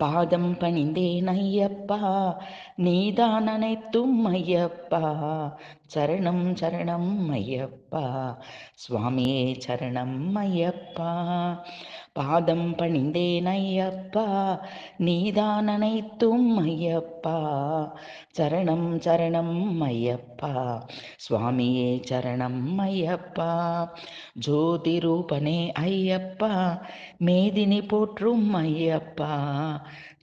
பாதம் பணிந்தேன் ஐயப்பா நீதான் அனைத்தும் ஐயப்பா சரணம் சரணம் ஐயப்பா சுவாமியே சரணம் ஐயப்பா பாதம் பணிந்தேன் ஐயப்பா நீதான் அனைத்தும் ஐயப்பா சரணம் சரணம் ஐயப்பா சுவாமியே சரணம் ஐயப்பா ஜோதி ரூபனே ஐயப்பா மேதினி போற்றும் ஐயப்பா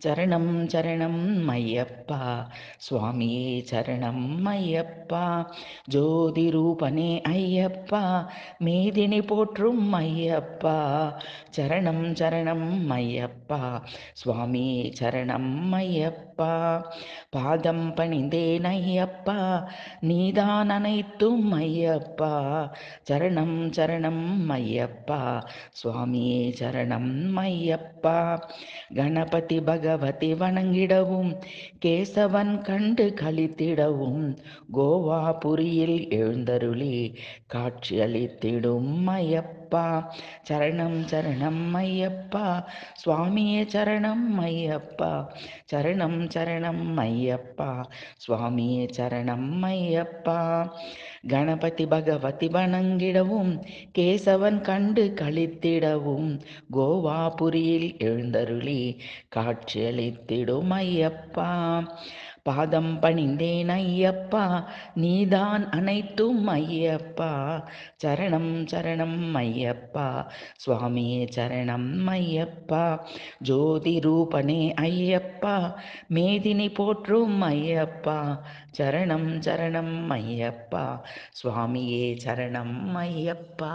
சரணம் சரணம் ஐயப்பா சுவாமியே சரணம் ஐயப்பா ஜோதி ரூபனே ஐயப்பா மேதினி போற்றும் ஐயப்பா சரணம் சரணம் சரணம் மையப்பா சுவாமி சரணம் மையப்பா பாதம் பணிந்தேன் ஐயப்பா நீதான் அனைத்தும் ஐயப்பா சரணம் சரணம் மையப்பா சுவாமி சரணம் மையப்பா கணபதி பகவதி வணங்கிடவும் கேசவன் கண்டு கழித்திடவும் கோவா புரியில் எழுந்தருளி காட்சி அளித்திடும் ஐயப்பா சரணம் சரணம் சரணம் ஐயப்பா சுவாமியே சரணம் ஐயப்பா சரணம் சரணம் ஐயப்பா சுவாமியே சரணம் ஐயப்பா கணபதி பகவதி வணங்கிடவும் கேசவன் கண்டு கழித்திடவும் கோவாபுரியில் எழுந்தருளி காட்சியளித்திடும் ஐயப்பா பாதம் பணிந்தேன் ஐயப்பா நீதான் அனைத்தும் ஐயப்பா சரணம் சரணம் ஐயப்பா சுவாமி சரணம் ஐயப்பா ஜோதி ரூபனே ஐயப்பா மேதினி போற்றும் ஐயப்பா சரணம் சரணம் ஐயப்பா சுவாமியே சரணம் ஐயப்பா